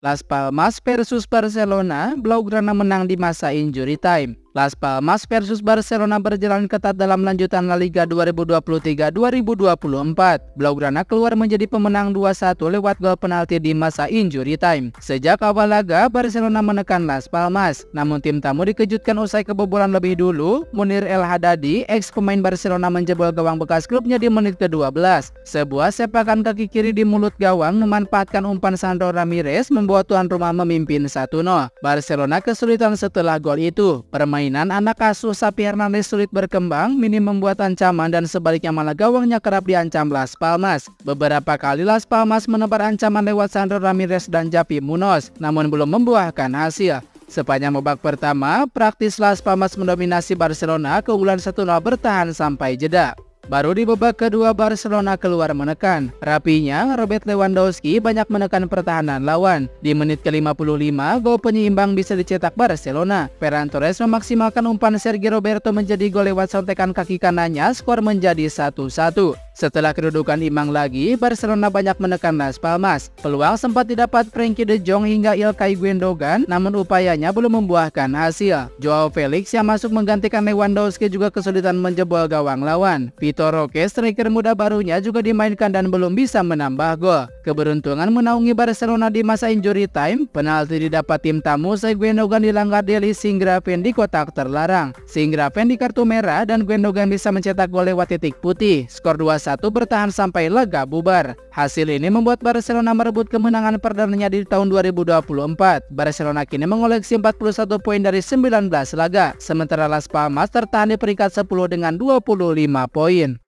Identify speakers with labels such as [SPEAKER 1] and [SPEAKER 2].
[SPEAKER 1] Las Palmas versus Barcelona, Blaugrana menang di masa injury time. Las Palmas versus Barcelona berjalan ketat dalam lanjutan La Liga 2023-2024. Blaugrana keluar menjadi pemenang 2-1 lewat gol penalti di masa injury time. Sejak awal laga, Barcelona menekan Las Palmas. Namun tim tamu dikejutkan usai kebobolan lebih dulu. Munir El Hadadi, ex pemain Barcelona menjebol gawang bekas klubnya di menit ke-12. Sebuah sepakan kaki kiri di mulut gawang memanfaatkan umpan Sandro Ramirez membuat tuan rumah memimpin 1-0. Barcelona kesulitan setelah gol itu. Permainan permainan, anak asuh Sapi Hernandez sulit berkembang, minim membuat ancaman dan sebaliknya malah gawangnya kerap diancam Las Palmas. Beberapa kali Las Palmas menebar ancaman lewat Sandro Ramirez dan Japi Munoz, namun belum membuahkan hasil. Sepanjang babak pertama, praktis Las Palmas mendominasi Barcelona keunggulan 1-0 bertahan sampai jeda. Baru di babak kedua Barcelona keluar menekan. Rapinya, Robert Lewandowski banyak menekan pertahanan lawan. Di menit ke-55, gol penyeimbang bisa dicetak Barcelona. Ferran Torres memaksimalkan umpan Sergio Roberto menjadi gol lewat sontekan kaki kanannya, skor menjadi 1-1. Setelah kedudukan imbang lagi, Barcelona banyak menekan Las Palmas. Peluang sempat didapat Frankie de Jong hingga Ilkay Gundogan, namun upayanya belum membuahkan hasil. Joao Felix yang masuk menggantikan Lewandowski juga kesulitan menjebol gawang lawan. Vitor Roque, striker muda barunya juga dimainkan dan belum bisa menambah gol. Keberuntungan menaungi Barcelona di masa injury time, penalti didapat tim tamu usai Gundogan dilanggar Deli Singgraven di kotak terlarang. Singgraven di kartu merah dan Gundogan bisa mencetak gol lewat titik putih. Skor 2 bertahan sampai lega bubar. Hasil ini membuat Barcelona merebut kemenangan perdananya di tahun 2024. Barcelona kini mengoleksi 41 poin dari 19 laga, sementara Las Palmas tertahan di peringkat 10 dengan 25 poin.